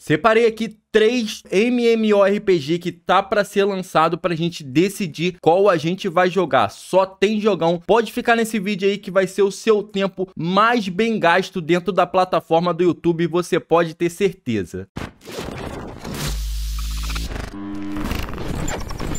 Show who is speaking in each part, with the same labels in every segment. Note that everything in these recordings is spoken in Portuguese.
Speaker 1: Separei aqui três MMORPG que tá para ser lançado pra gente decidir qual a gente vai jogar. Só tem jogão. Pode ficar nesse vídeo aí que vai ser o seu tempo mais bem gasto dentro da plataforma do YouTube, você pode ter certeza.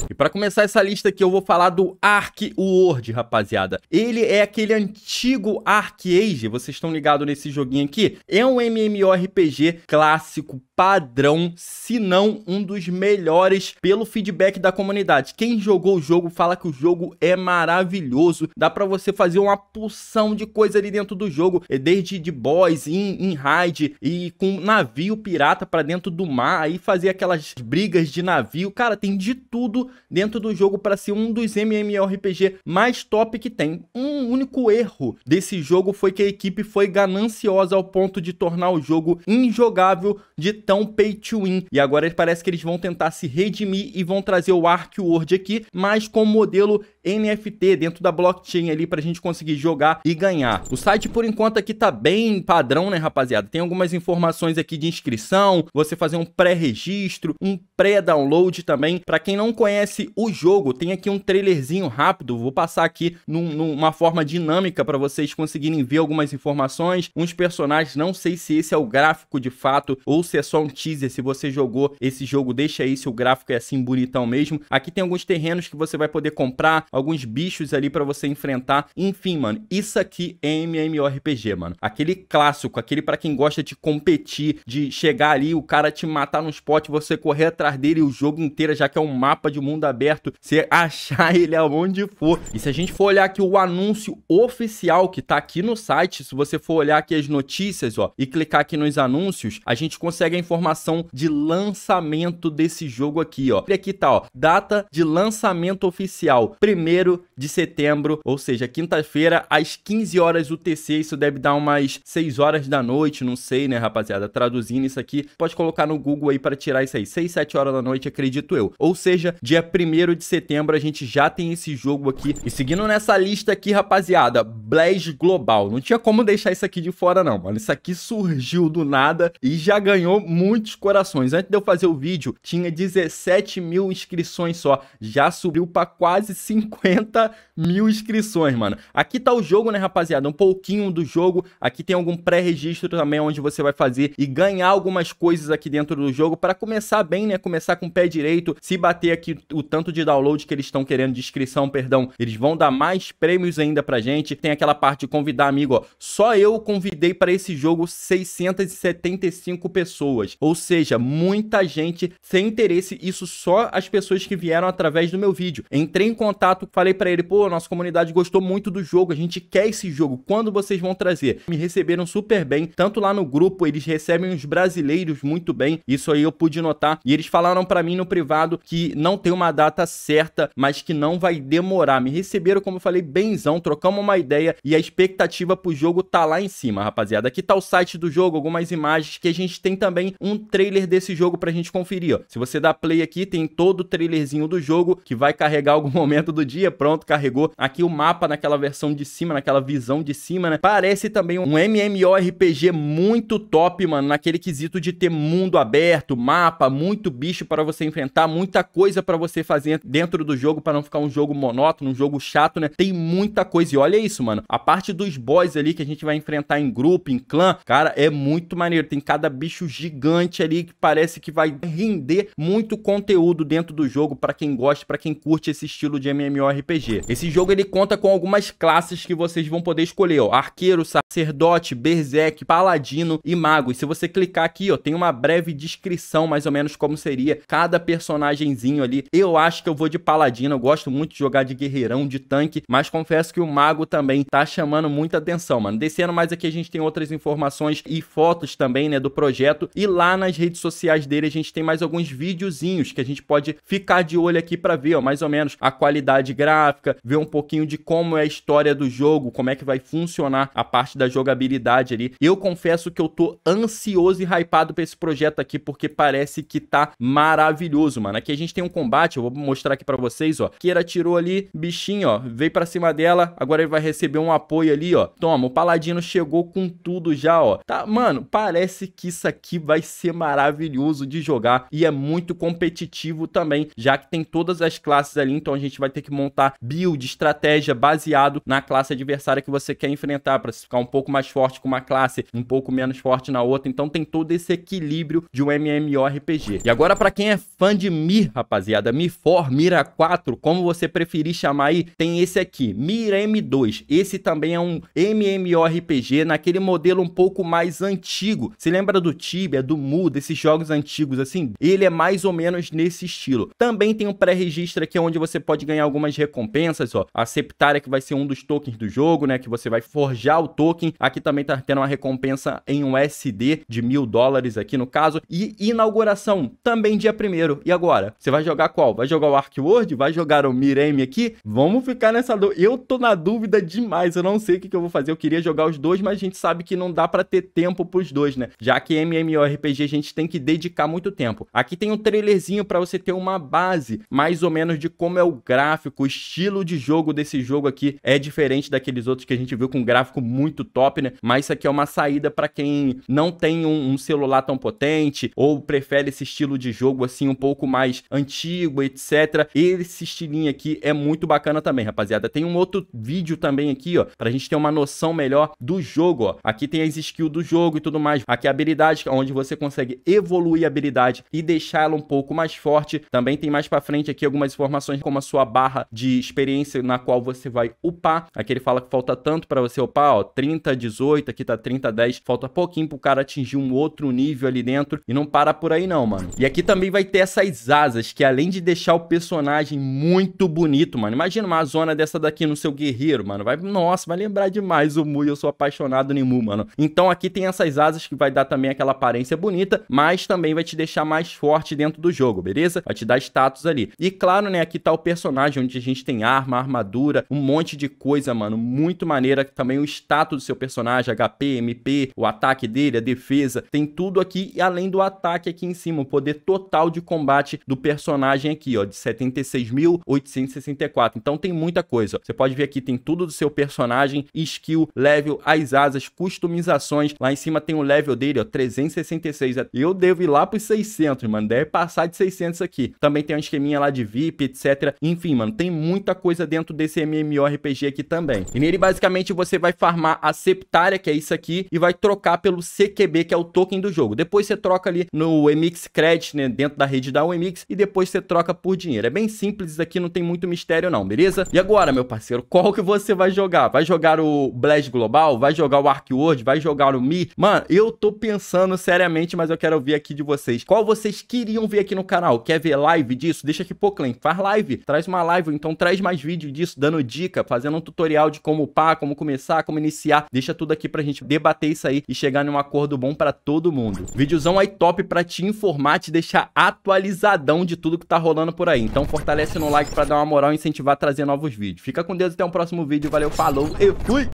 Speaker 1: E para começar essa lista aqui, eu vou falar do Arc World, rapaziada. Ele é aquele antigo Arc Age, vocês estão ligados nesse joguinho aqui? É um MMORPG clássico, padrão, se não um dos melhores pelo feedback da comunidade. Quem jogou o jogo fala que o jogo é maravilhoso, dá para você fazer uma porção de coisa ali dentro do jogo, é desde de boys, em, em raid e com navio pirata para dentro do mar, aí fazer aquelas brigas de navio, cara, tem de tudo dentro do jogo para ser um dos MMORPG mais top que tem. Um único erro desse jogo foi que a equipe foi gananciosa ao ponto de tornar o jogo injogável de tão pay to win. E agora parece que eles vão tentar se redimir e vão trazer o Ark World aqui, mas com modelo NFT dentro da blockchain ali para a gente conseguir jogar e ganhar. O site por enquanto aqui tá bem padrão, né, rapaziada? Tem algumas informações aqui de inscrição, você fazer um pré-registro, um pré-download também. Para quem não conhece conhece o jogo, tem aqui um trailerzinho rápido, vou passar aqui num, numa forma dinâmica para vocês conseguirem ver algumas informações, uns personagens, não sei se esse é o gráfico de fato ou se é só um teaser, se você jogou esse jogo, deixa aí se o gráfico é assim bonitão mesmo. Aqui tem alguns terrenos que você vai poder comprar, alguns bichos ali para você enfrentar, enfim, mano, isso aqui é MMORPG, mano. Aquele clássico, aquele para quem gosta de competir, de chegar ali, o cara te matar no spot, você correr atrás dele o jogo inteiro, já que é um mapa de mundo aberto, você achar ele aonde for. E se a gente for olhar aqui o anúncio oficial que tá aqui no site, se você for olhar aqui as notícias, ó, e clicar aqui nos anúncios, a gente consegue a informação de lançamento desse jogo aqui, ó. E aqui tá, ó, data de lançamento oficial, 1 de setembro, ou seja, quinta-feira, às 15 horas UTC, isso deve dar umas 6 horas da noite, não sei, né, rapaziada, traduzindo isso aqui, pode colocar no Google aí para tirar isso aí, 6, 7 horas da noite, acredito eu. Ou seja, de dia 1 de setembro a gente já tem esse jogo aqui. E seguindo nessa lista aqui, rapaziada, Blaze Global. Não tinha como deixar isso aqui de fora não, mano. Isso aqui surgiu do nada e já ganhou muitos corações. Antes de eu fazer o vídeo, tinha 17 mil inscrições só. Já subiu pra quase 50 mil inscrições, mano. Aqui tá o jogo, né, rapaziada? Um pouquinho do jogo. Aqui tem algum pré-registro também, onde você vai fazer e ganhar algumas coisas aqui dentro do jogo para começar bem, né? Começar com o pé direito. Se bater aqui o tanto de download que eles estão querendo, de inscrição, perdão, eles vão dar mais prêmios ainda pra gente. Tem aquela parte de convidar amigo, ó. Só eu convidei para esse jogo 675 pessoas. Ou seja, muita gente sem interesse, isso só as pessoas que vieram através do meu vídeo. Entrei em contato, falei para ele, pô, nossa comunidade gostou muito do jogo, a gente quer esse jogo, quando vocês vão trazer? Me receberam super bem, tanto lá no grupo, eles recebem os brasileiros muito bem, isso aí eu pude notar, e eles falaram para mim no privado que não tem tem uma data certa, mas que não vai demorar. Me receberam, como eu falei, benzão, trocamos uma ideia e a expectativa pro jogo tá lá em cima, rapaziada. Aqui tá o site do jogo, algumas imagens que a gente tem também um trailer desse jogo pra gente conferir, ó. Se você dá play aqui, tem todo o trailerzinho do jogo que vai carregar algum momento do dia. Pronto, carregou. Aqui o mapa naquela versão de cima, naquela visão de cima, né? Parece também um MMORPG muito top, mano, naquele quesito de ter mundo aberto, mapa, muito bicho para você enfrentar, muita coisa para você fazer dentro do jogo para não ficar um jogo monótono, um jogo chato, né? Tem muita coisa. E olha isso, mano. A parte dos boys ali que a gente vai enfrentar em grupo, em clã, cara, é muito maneiro. Tem cada bicho gigante ali que parece que vai render muito conteúdo dentro do jogo para quem gosta, para quem curte esse estilo de MMORPG. Esse jogo ele conta com algumas classes que vocês vão poder escolher, ó. Arqueiro, sacerdote, berserk, paladino e mago. E se você clicar aqui, ó, tem uma breve descrição mais ou menos como seria cada personagemzinho ali. Eu acho que eu vou de paladino, eu gosto muito de jogar de guerreirão, de tanque, mas confesso que o mago também tá chamando muita atenção, mano. Descendo mais aqui a gente tem outras informações e fotos também, né, do projeto. E lá nas redes sociais dele a gente tem mais alguns videozinhos que a gente pode ficar de olho aqui para ver, ó, mais ou menos a qualidade gráfica, ver um pouquinho de como é a história do jogo, como é que vai funcionar a parte da jogabilidade ali. Eu confesso que eu tô ansioso e hypado pra esse projeto aqui, porque parece que tá maravilhoso, mano. Aqui a gente tem um combate, eu vou mostrar aqui pra vocês, ó. Kira tirou ali, bichinho, ó, veio pra cima dela, agora ele vai receber um apoio ali, ó. Toma, o Paladino chegou com tudo já, ó. Tá, mano, parece que isso aqui vai ser maravilhoso de jogar e é muito competitivo também, já que tem todas as classes ali, então a gente vai ter que montar build, estratégia baseado na classe adversária que você quer enfrentar para ficar um pouco mais forte com uma classe, um pouco menos forte na outra. Então tem todo esse equilíbrio de um MMORPG. E agora para quem é fã de Mir, rapaziada, Mi 4, Mira 4, como você preferir chamar aí, tem esse aqui, Mira M2. Esse também é um MMORPG naquele modelo um pouco mais antigo. Se lembra do Tibia, do Mu, desses jogos antigos assim? Ele é mais ou menos nesse estilo. Também tem um pré-registro aqui onde você pode ganhar algumas recompensas, ó. A Septária que vai ser um dos tokens do jogo, né, que você vai forjar o token Token. Aqui também tá tendo uma recompensa em um SD de mil dólares aqui no caso. E inauguração também dia primeiro. E agora? Você vai jogar qual? Vai jogar o Ark World? Vai jogar o Mirem aqui? Vamos ficar nessa dúvida. Eu tô na dúvida demais. Eu não sei o que, que eu vou fazer. Eu queria jogar os dois, mas a gente sabe que não dá para ter tempo pros dois, né? Já que MMORPG a gente tem que dedicar muito tempo. Aqui tem um trailerzinho para você ter uma base mais ou menos de como é o gráfico, o estilo de jogo desse jogo aqui é diferente daqueles outros que a gente viu com gráfico muito top, né? Mas isso aqui é uma saída para quem não tem um, um, celular tão potente ou prefere esse estilo de jogo assim um pouco mais antigo, etc. Esse estilinho aqui é muito bacana também, rapaziada. Tem um outro vídeo também aqui, ó, pra gente ter uma noção melhor do jogo, ó. Aqui tem as skills do jogo e tudo mais. Aqui é a habilidade, onde você consegue evoluir a habilidade e deixá-la um pouco mais forte. Também tem mais para frente aqui algumas informações como a sua barra de experiência na qual você vai upar. Aqui ele fala que falta tanto para você upar, ó, 30 30 a 18, aqui tá 30 a 10. Falta pouquinho pro cara atingir um outro nível ali dentro. E não para por aí não, mano. E aqui também vai ter essas asas, que além de deixar o personagem muito bonito, mano. Imagina uma zona dessa daqui no seu guerreiro, mano. Vai, nossa, vai lembrar demais o Mu. E eu sou apaixonado em Mu, mano. Então aqui tem essas asas que vai dar também aquela aparência bonita, mas também vai te deixar mais forte dentro do jogo, beleza? Vai te dar status ali. E claro, né, aqui tá o personagem, onde a gente tem arma, armadura, um monte de coisa, mano. Muito maneira. Também o status do seu personagem, HP, MP, o ataque dele, a defesa, tem tudo aqui, e além do ataque aqui em cima, o poder total de combate do personagem aqui, ó, de 76.864. Então tem muita coisa. Você pode ver aqui, tem tudo do seu personagem, skill, level, as asas, customizações. Lá em cima tem o level dele, ó, 366. Eu devo ir lá pros 600, mano. Deve passar de 600 aqui. Também tem um esqueminha lá de VIP, etc. Enfim, mano, tem muita coisa dentro desse MMORPG aqui também. E nele, basicamente, você vai farmar a Aceptária, que é isso aqui, e vai trocar pelo CQB, que é o token do jogo. Depois você troca ali no Emix Credit, né, dentro da rede da Emix, e depois você troca por dinheiro. É bem simples, isso aqui não tem muito mistério não, beleza? E agora, meu parceiro, qual que você vai jogar? Vai jogar o Blast Global? Vai jogar o Arc World? Vai jogar o Mi? Mano, eu tô pensando seriamente, mas eu quero ouvir aqui de vocês. Qual vocês queriam ver aqui no canal? Quer ver live disso? Deixa aqui, pô, Clem, faz live. Traz uma live, então traz mais vídeo disso, dando dica, fazendo um tutorial de como upar, como começar, como iniciar Deixa tudo aqui pra gente debater isso aí e chegar num acordo bom pra todo mundo. Vídeozão aí top pra te informar, te deixar atualizadão de tudo que tá rolando por aí. Então fortalece no like pra dar uma moral e incentivar a trazer novos vídeos. Fica com Deus até o um próximo vídeo. Valeu, falou, eu fui!